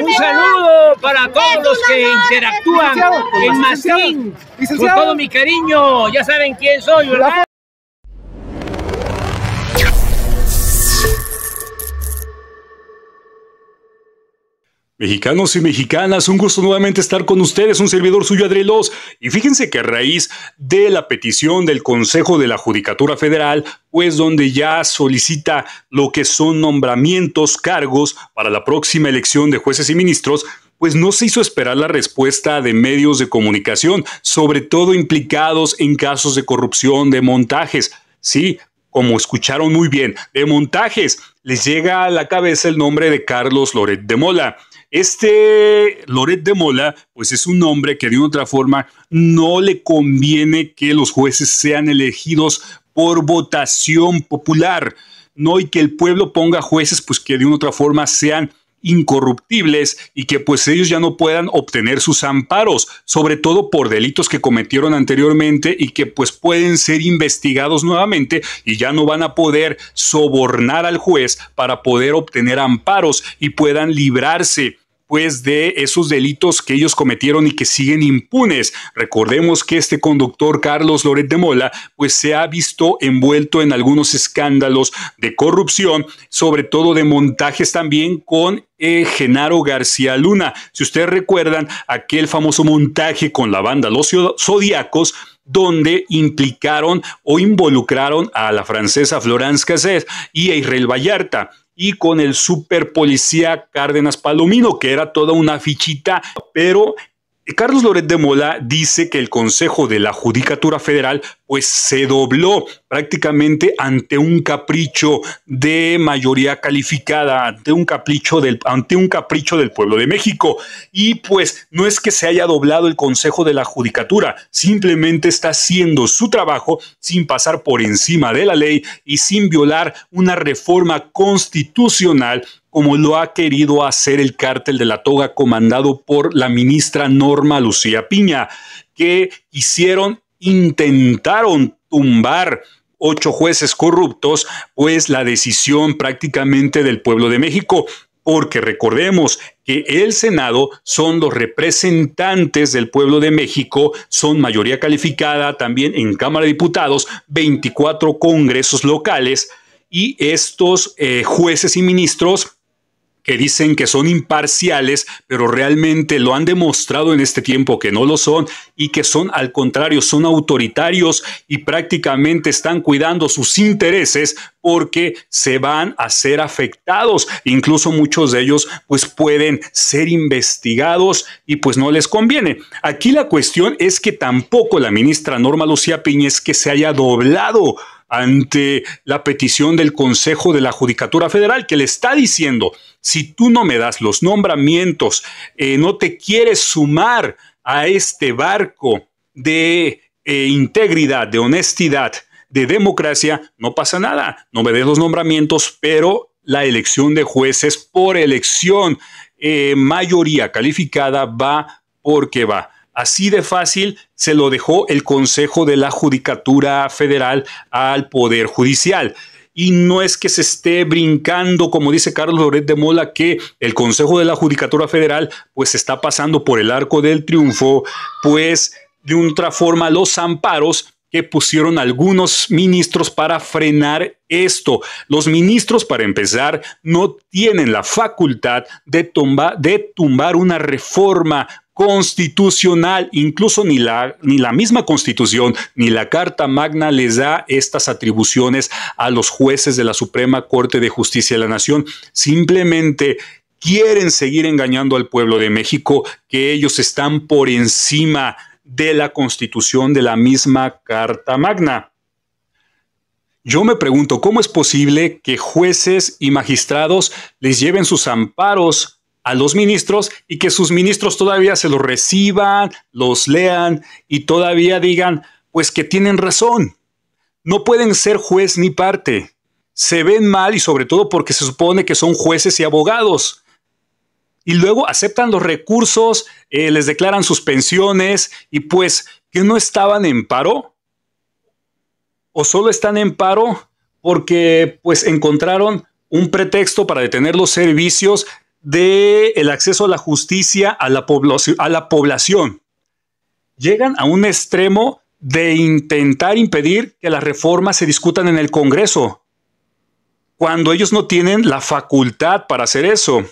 Un saludo para todos los que interactúan en Masín. Con todo mi cariño, ya saben quién soy, ¿verdad? Mexicanos y mexicanas, un gusto nuevamente estar con ustedes, un servidor suyo Adrielos. Y fíjense que a raíz de la petición del Consejo de la Judicatura Federal, pues donde ya solicita lo que son nombramientos, cargos para la próxima elección de jueces y ministros, pues no se hizo esperar la respuesta de medios de comunicación, sobre todo implicados en casos de corrupción, de montajes. Sí, como escucharon muy bien, de montajes. Les llega a la cabeza el nombre de Carlos Loret de Mola este Loret de Mola, pues es un hombre que de una otra forma no le conviene que los jueces sean elegidos por votación popular, ¿no? Y que el pueblo ponga jueces, pues que de una otra forma sean incorruptibles y que pues ellos ya no puedan obtener sus amparos, sobre todo por delitos que cometieron anteriormente y que pues pueden ser investigados nuevamente y ya no van a poder sobornar al juez para poder obtener amparos y puedan librarse pues de esos delitos que ellos cometieron y que siguen impunes. Recordemos que este conductor Carlos Loret de Mola pues se ha visto envuelto en algunos escándalos de corrupción, sobre todo de montajes también con eh, Genaro García Luna. Si ustedes recuerdan aquel famoso montaje con la banda Los Zodíacos, donde implicaron o involucraron a la francesa Florence Cassez y a Israel Vallarta y con el super policía Cárdenas Palomino, que era toda una fichita, pero Carlos Loret de Mola dice que el Consejo de la Judicatura Federal pues se dobló prácticamente ante un capricho de mayoría calificada, ante un capricho del ante un capricho del pueblo de México y pues no es que se haya doblado el Consejo de la Judicatura, simplemente está haciendo su trabajo sin pasar por encima de la ley y sin violar una reforma constitucional como lo ha querido hacer el cártel de la toga comandado por la ministra Norma Lucía Piña, que hicieron, intentaron tumbar ocho jueces corruptos, pues la decisión prácticamente del pueblo de México, porque recordemos que el Senado son los representantes del pueblo de México, son mayoría calificada también en Cámara de Diputados, 24 congresos locales, y estos eh, jueces y ministros que dicen que son imparciales, pero realmente lo han demostrado en este tiempo que no lo son y que son al contrario, son autoritarios y prácticamente están cuidando sus intereses porque se van a ser afectados. Incluso muchos de ellos pues pueden ser investigados y pues no les conviene. Aquí la cuestión es que tampoco la ministra Norma Lucía Piñez que se haya doblado ante la petición del Consejo de la Judicatura Federal que le está diciendo, si tú no me das los nombramientos, eh, no te quieres sumar a este barco de eh, integridad, de honestidad, de democracia, no pasa nada, no me des los nombramientos, pero la elección de jueces por elección, eh, mayoría calificada, va porque va. Así de fácil se lo dejó el Consejo de la Judicatura Federal al Poder Judicial y no es que se esté brincando, como dice Carlos Loret de Mola, que el Consejo de la Judicatura Federal pues está pasando por el arco del triunfo, pues de otra forma los amparos que pusieron algunos ministros para frenar esto. Los ministros, para empezar, no tienen la facultad de, de tumbar una reforma constitucional. Incluso ni la, ni la misma constitución ni la Carta Magna les da estas atribuciones a los jueces de la Suprema Corte de Justicia de la Nación. Simplemente quieren seguir engañando al pueblo de México que ellos están por encima de la constitución de la misma Carta Magna. Yo me pregunto, ¿cómo es posible que jueces y magistrados les lleven sus amparos a los ministros y que sus ministros todavía se los reciban, los lean y todavía digan, pues que tienen razón. No pueden ser juez ni parte. Se ven mal y sobre todo porque se supone que son jueces y abogados. Y luego aceptan los recursos, eh, les declaran sus pensiones y pues que no estaban en paro. O solo están en paro porque pues encontraron un pretexto para detener los servicios de el acceso a la justicia a la, a la población. Llegan a un extremo de intentar impedir que las reformas se discutan en el Congreso, cuando ellos no tienen la facultad para hacer eso.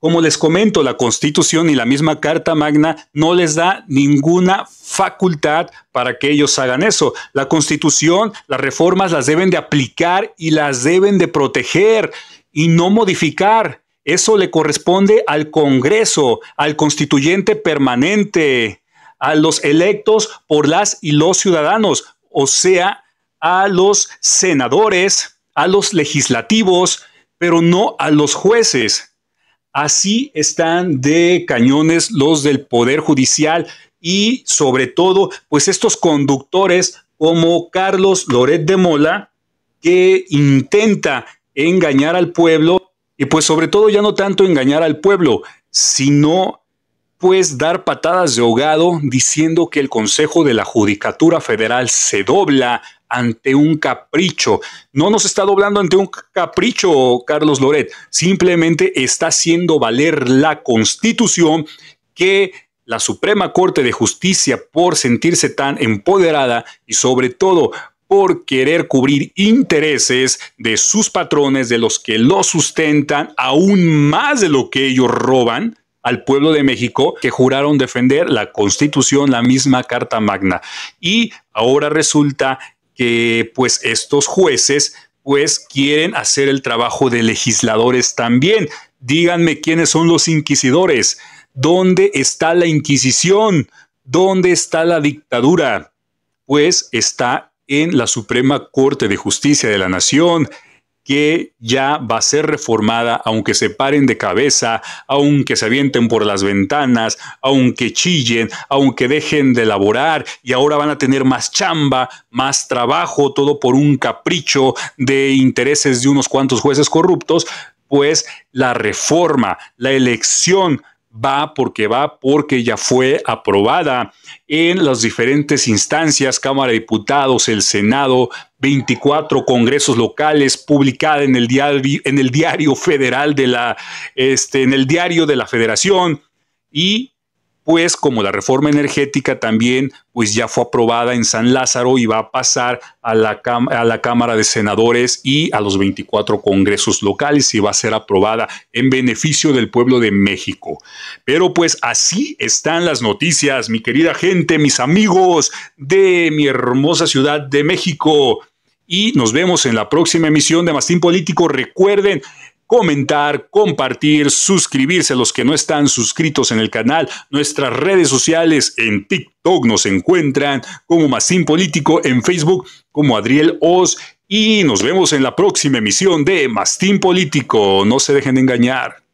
Como les comento, la Constitución y la misma Carta Magna no les da ninguna facultad para que ellos hagan eso. La Constitución, las reformas las deben de aplicar y las deben de proteger y no modificar. Eso le corresponde al Congreso, al constituyente permanente, a los electos por las y los ciudadanos, o sea, a los senadores, a los legislativos, pero no a los jueces. Así están de cañones los del Poder Judicial y sobre todo, pues estos conductores como Carlos Loret de Mola, que intenta engañar al pueblo y pues sobre todo ya no tanto engañar al pueblo, sino pues dar patadas de ahogado diciendo que el Consejo de la Judicatura Federal se dobla ante un capricho. No nos está doblando ante un capricho, Carlos Loret. Simplemente está haciendo valer la constitución que la Suprema Corte de Justicia, por sentirse tan empoderada y sobre todo por querer cubrir intereses de sus patrones, de los que lo sustentan, aún más de lo que ellos roban al pueblo de México, que juraron defender la constitución, la misma Carta Magna. Y ahora resulta que pues estos jueces pues quieren hacer el trabajo de legisladores también. Díganme quiénes son los inquisidores, dónde está la Inquisición, dónde está la dictadura. Pues está en la Suprema Corte de Justicia de la Nación, que ya va a ser reformada, aunque se paren de cabeza, aunque se avienten por las ventanas, aunque chillen, aunque dejen de laborar y ahora van a tener más chamba, más trabajo, todo por un capricho de intereses de unos cuantos jueces corruptos, pues la reforma, la elección va porque va porque ya fue aprobada en las diferentes instancias, Cámara de Diputados, el Senado, 24 congresos locales, publicada en el diario, en el diario federal de la, este, en el diario de la Federación y pues como la reforma energética también pues ya fue aprobada en San Lázaro y va a pasar a la, a la, Cámara de Senadores y a los 24 congresos locales y va a ser aprobada en beneficio del pueblo de México. Pero pues así están las noticias, mi querida gente, mis amigos de mi hermosa ciudad de México. Y nos vemos en la próxima emisión de Mastín Político. Recuerden, comentar, compartir, suscribirse los que no están suscritos en el canal. Nuestras redes sociales en TikTok nos encuentran como Mastín Político, en Facebook como Adriel Oz y nos vemos en la próxima emisión de Mastín Político. No se dejen de engañar.